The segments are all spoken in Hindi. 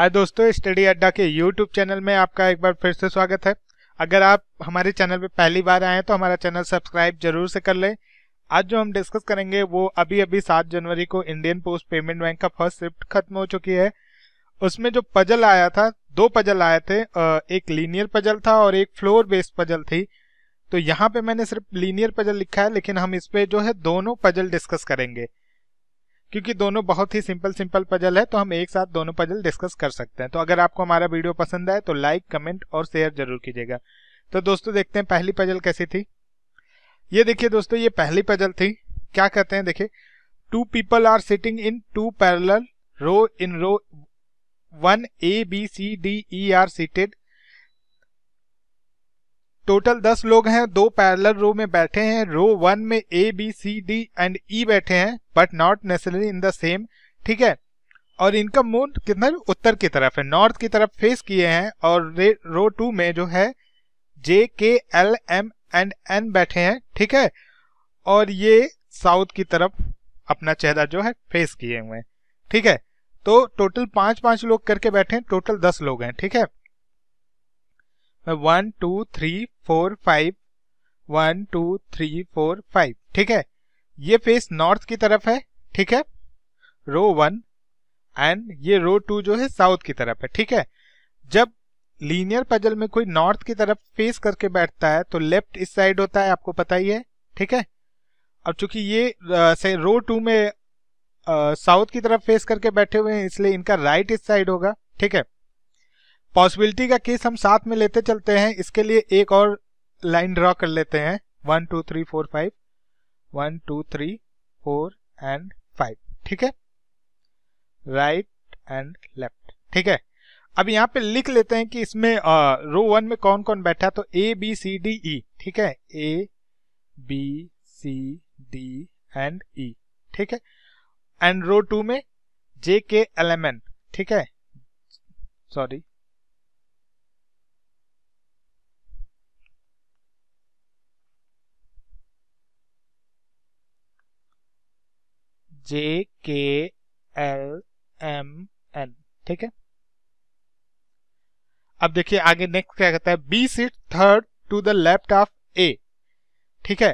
हाय दोस्तों स्टडी अड्डा के यूट्यूब चैनल में आपका एक बार फिर से स्वागत है अगर आप हमारे चैनल पर पहली बार आए हैं तो हमारा चैनल सब्सक्राइब जरूर से कर लें आज जो हम डिस्कस करेंगे वो अभी अभी सात जनवरी को इंडियन पोस्ट पेमेंट बैंक का फर्स्ट शिफ्ट खत्म हो चुकी है उसमें जो पजल आया था दो पजल आए थे एक लीनियर पजल था और एक फ्लोर बेस्ड पजल थी तो यहाँ पे मैंने सिर्फ लीनियर पजल लिखा है लेकिन हम इस पे जो है दोनों पजल डिस्कस करेंगे क्योंकि दोनों बहुत ही सिंपल सिंपल पजल है तो हम एक साथ दोनों पजल डिस्कस कर सकते हैं तो अगर आपको हमारा वीडियो पसंद आए तो लाइक कमेंट और शेयर जरूर कीजिएगा तो दोस्तों देखते हैं पहली पजल कैसी थी ये देखिए दोस्तों ये पहली पजल थी क्या कहते हैं देखिए two people are sitting in two parallel row in row one A B C D E are seated total दस लोग हैं दो पैरेलल रो में बैठे हैं रो वन में A B C D and E बैठे हैं but not necessary in the same ठीक है और इनका मूड कितना उत्तर की तरफ है नॉर्थ की तरफ फेस किए हैं और रो टू में जो है जे के एल एम एंड एन बैठे हैं ठीक है और ये साउथ की तरफ अपना चेहरा जो है फेस किए हुए हैं ठीक है तो टोटल पांच पांच लोग करके बैठे हैं टोटल दस लोग हैं ठीक है one two three four five one two three four five ठीक है ये फेस नॉर्थ की तरफ है ठीक है रो वन एंड ये रो टू जो है साउथ की तरफ है ठीक है जब लीनियर पजल में कोई नॉर्थ की तरफ फेस करके बैठता है तो लेफ्ट इस साइड होता है आपको पता ही है ठीक है अब चूंकि ये रो टू में साउथ की तरफ फेस करके बैठे हुए हैं इसलिए इनका राइट इस साइड होगा ठीक है पॉसिबिलिटी का केस हम साथ में लेते चलते हैं इसके लिए एक और लाइन ड्रॉ कर लेते हैं one two three four five one two three four and five ठीक है राइट एंड लेफ्ट ठीक है अब यहाँ पे लिख लेते हैं कि इसमें रो वन में कौन कौन बैठा तो ए बी सी डी ई ठीक है A B C D and E ठीक है एंड रो टू में जे के एल ठीक है सॉरी जे के एल एम एन ठीक है अब देखिए आगे नेक्स्ट क्या कहता है B seat third to the left of A ठीक है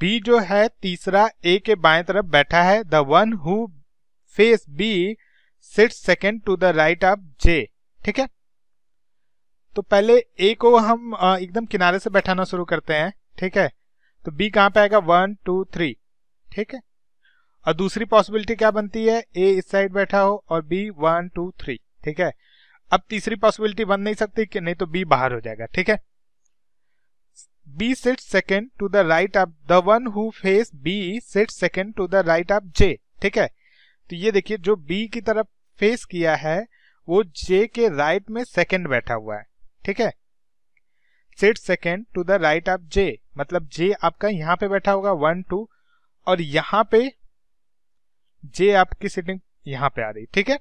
बी जो है तीसरा ए के बाएं तरफ बैठा है the one who face B sit second to the right of J ठीक है तो पहले ए को हम एकदम किनारे से बैठाना शुरू करते हैं ठीक है तो बी कहां पे आएगा वन टू थ्री ठीक है और दूसरी पॉसिबिलिटी क्या बनती है ए इस साइड बैठा हो और बी वन टू थ्री ठीक है अब तीसरी पॉसिबिलिटी बन नहीं सकती कि नहीं तो बी बाहर हो जाएगा ठीक है B sit second to the right of the one who face B sit second to the right of J ठीक है तो ये देखिए जो बी की तरफ फेस किया है वो जे के राइट में सेकेंड बैठा हुआ है ठीक है sit second to the right of J मतलब जे आपका यहां पे बैठा होगा वन टू और यहां पे जे आपकी सिटिंग यहां पे आ रही ठीक है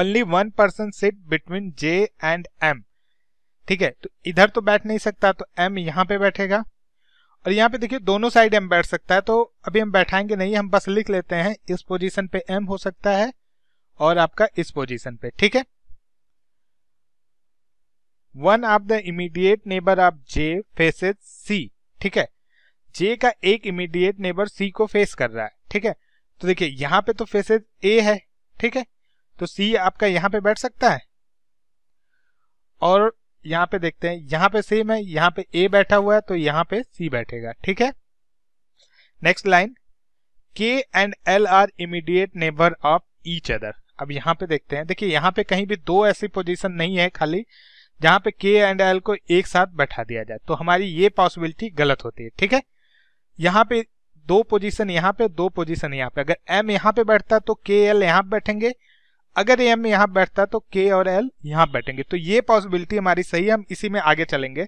only one person sit between J and M ठीक है तो इधर तो बैठ नहीं सकता तो एम यहां पे बैठेगा और यहां पे देखिए दोनों साइड एम बैठ सकता है तो अभी हम बैठाएंगे नहीं हम बस लिख लेते हैं इस पोजीशन पे एम हो सकता है और आपका इस पोजीशन पे ठीक है one of the immediate neighbour of J faces C ठीक है जे का एक इमीडिएट नेबर सी को फेस कर रहा है ठीक है तो देखिए यहाँ पे तो फेसेस ए है ठीक है तो सी आपका यहाँ पे बैठ सकता है और यहाँ पे देखते हैं यहाँ पे सेम है यहाँ पे ए बैठा हुआ है तो यहाँ पे सी बैठेगा ठीक है next line K and L are immediate neighbour of each other अब यहाँ पे देखते हैं देखिए यहाँ पे कहीं भी दो ऐसी पोजीशन नहीं है खाली जहां पे के एंड एल को एक साथ बैठा दिया जाए तो हमारी ये पॉसिबिलिटी गलत होती है ठीक है यहाँ पे दो पोजीशन यहाँ पे दो पोजीशन यहाँ पे अगर एम यहाँ पे बैठता तो के एल यहाँ बैठेंगे अगर एम यहाँ बैठता तो के और एल यहाँ बैठेंगे तो ये पॉसिबिलिटी हमारी सही है हम इसी में आगे चलेंगे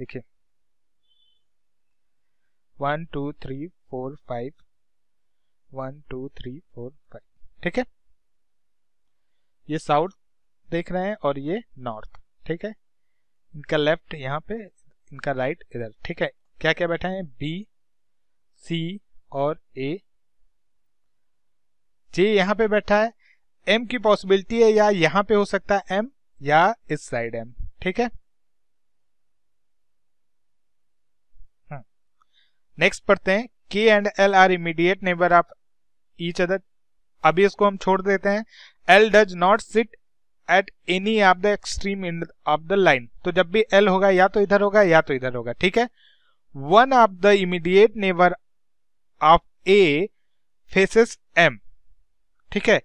देखिए one two three four five one two three four five ठीक है ये साउथ देख रहे हैं और ये नॉर्थ ठीक है इनका लेफ्ट यहाँ पे इनका राइट इधर ठीक है क्या क्या बैठा है बी सी और ए जे यहां पे बैठा है एम की पॉसिबिलिटी है या यहां पे हो सकता है एम या इस साइड एम ठीक है नेक्स्ट हाँ। पढ़ते हैं K and L are immediate neighbour of each other अभी इसको हम छोड़ देते हैं L does not sit at any of the extreme end of the line तो जब भी एल होगा या तो इधर होगा या तो इधर होगा ठीक है one of the immediate neighbour of A faces M ठीक है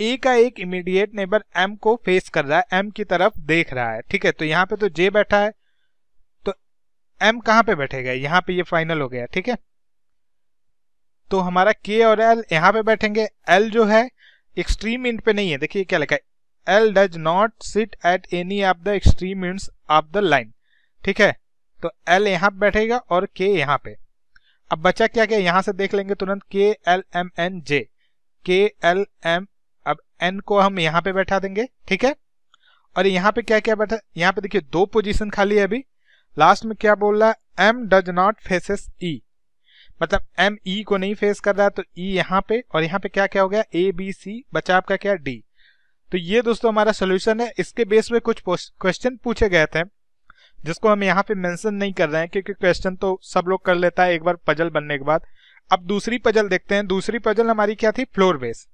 ए का एक इमीडिएट नेबर एम को फेस कर रहा है एम की तरफ देख रहा है ठीक है तो यहां पे तो जे बैठा है तो एम कहां पे बैठेगा यहां पे ये फाइनल हो गया ठीक है तो हमारा के और एल यहां पे बैठेंगे एल जो है एक्सट्रीम इंड पे नहीं है देखिए क्या लिखा है L does not sit at any of the extreme end of the line ठीक है तो एल यहां पर बैठेगा और के यहां पर अब बचा क्या क्या यहां से देख लेंगे तुरंत के एल एम एन जे के एल एम अब एन को हम यहां पे बैठा देंगे ठीक है और यहां पे क्या क्या बैठा यहां पे देखिए दो पोजीशन खाली है अभी लास्ट में क्या बोल रहा है M does not faces E मतलब एम ई e को नहीं फेस कर रहा है तो ई e यहां यहाँ पे और यहाँ पे क्या क्या हो गया ए बी सी बचा आपका क्या डी तो ये दोस्तों हमारा सोल्यूशन है इसके बेस में कुछ क्वेश्चन पूछे गए थे जिसको हम यहाँ पे मेंशन नहीं कर रहे हैं क्योंकि क्वेश्चन तो सब लोग कर लेता है एक बार पजल बनने के बाद अब दूसरी पजल देखते हैं दूसरी पजल हमारी क्या थी फ्लोर बेस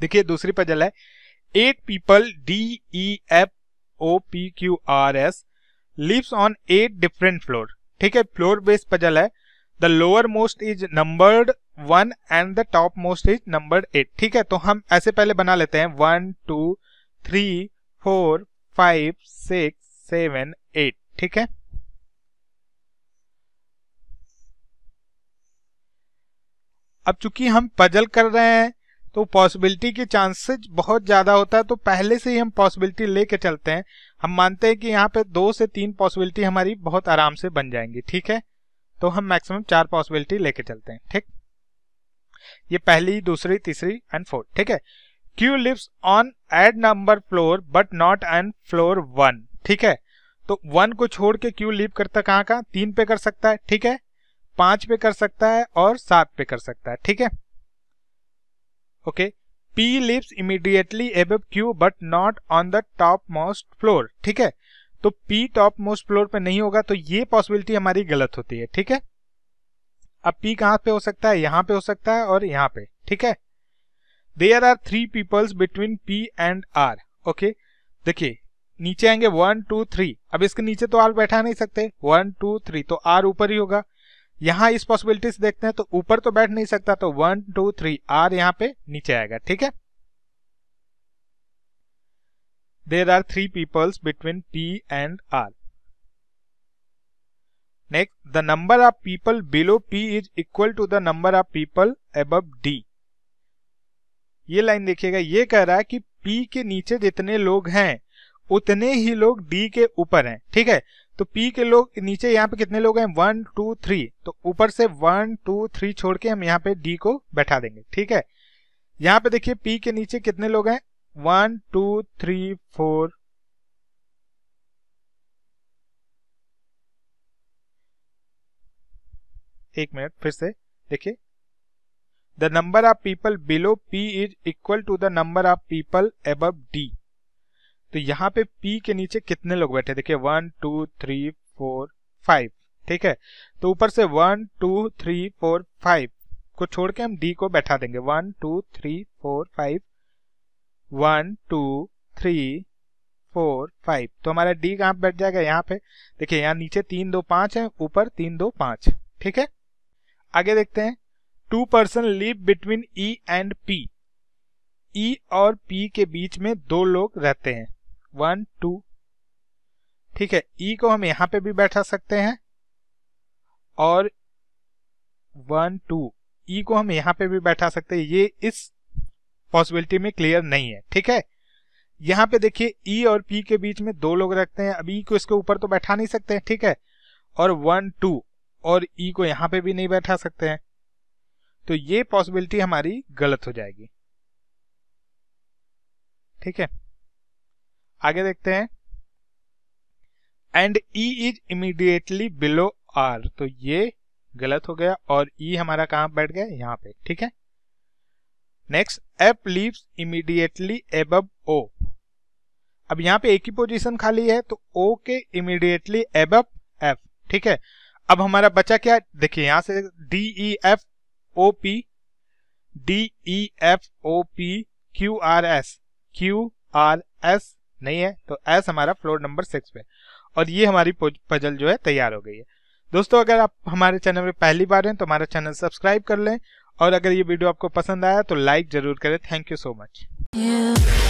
देखिए दूसरी पजल है eight people D E F O P Q R S lives on eight different floor ठीक है फ्लोर बेस पजल है the lowermost is numbered one and the topmost is number eight ठीक है तो हम ऐसे पहले बना लेते हैं one two three four five six seven eight ठीक है अब चूंकि हम पजल कर रहे हैं तो पॉसिबिलिटी के चांसेस बहुत ज्यादा होता है तो पहले से ही हम पॉसिबिलिटी लेके चलते हैं हम मानते हैं कि यहाँ पे दो से तीन पॉसिबिलिटी हमारी बहुत आराम से बन जाएंगी ठीक है तो हम मैक्सिमम चार पॉसिबिलिटी लेके चलते हैं ठीक ये पहली दूसरी तीसरी एंड फोर्थ ठीक है Q lives on odd number floor but not on floor one ठीक है तो वन को छोड़ के क्यू लीव करता कहाँ कहाँ तीन पे कर सकता है ठीक है पांच पे कर सकता है और सात पे कर सकता है ठीक है okay P lives immediately above Q but not on the topmost floor ठीक है तो पी टॉप मोस्ट फ्लोर पे नहीं होगा तो ये पॉसिबिलिटी हमारी गलत होती है ठीक है अब पी कहां पे हो सकता है यहां पे हो सकता है और यहां पे ठीक है there are three peoples between P and R okay देखिए नीचे आएंगे वन टू थ्री अब इसके नीचे तो आर बैठा नहीं सकते वन टू थ्री तो आर ऊपर ही होगा यहाँ इस पॉसिबिलिटीज देखते हैं तो ऊपर तो बैठ नहीं सकता तो वन टू थ्री आर यहाँ पे नीचे आएगा ठीक है there are three peoples between P and R next the number of people below P is equal to the number of people above D ये लाइन देखिएगा ये कह रहा है कि पी के नीचे जितने लोग हैं उतने ही लोग डी के ऊपर हैं ठीक है तो पी के लोग नीचे यहाँ पे कितने लोग हैं वन टू थ्री तो ऊपर से वन टू थ्री छोड़ के हम यहाँ पे डी को बैठा देंगे ठीक है यहाँ पे देखिए पी के नीचे कितने लोग हैं वन टू थ्री फोर एक मिनट फिर से देखिए the number of people below P is equal to the number of people above D तो यहाँ पे पी के नीचे कितने लोग बैठे देखिए one two three four five ठीक है तो ऊपर से one two three four five को छोड़ के हम डी को बैठा देंगे one two three four five one two three four five तो हमारा डी कहाँ बैठ जाएगा यहाँ पे देखिए यहाँ नीचे तीन दो पांच है ऊपर तीन दो पांच ठीक है आगे देखते हैं two person live between E and P E और पी के बीच में दो लोग रहते हैं वन टू ठीक है ई e को हम यहां पे भी बैठा सकते हैं और वन टू ई को हम यहां पे भी बैठा सकते हैं ये इस पॉसिबिलिटी में क्लियर नहीं है ठीक है यहां पे देखिए ई e और पी के बीच में दो लोग रखते हैं अब ई e को इसके ऊपर तो बैठा नहीं सकते हैं ठीक है और वन टू और ई e को यहां पे भी नहीं बैठा सकते हैं तो ये पॉसिबिलिटी हमारी गलत हो जाएगी ठीक है आगे देखते हैं and E is immediately below R तो ये गलत हो गया और ई e हमारा कहां बैठ गया यहां पे ठीक है next F lives immediately above O अब यहां पे एक ही पोजीशन खाली है तो ओ के इमीडिएटली एबब एफ ठीक है अब हमारा बचा क्या देखिए यहां से D E F O P D E F O P Q R S Q R S नहीं है तो एस हमारा फ्लोर नंबर सिक्स पे और ये हमारी पजल जो है तैयार हो गई है दोस्तों अगर आप हमारे चैनल में पहली बार हैं तो हमारा चैनल सब्सक्राइब कर लें और अगर ये वीडियो आपको पसंद आया तो लाइक जरूर करें थैंक यू सो मच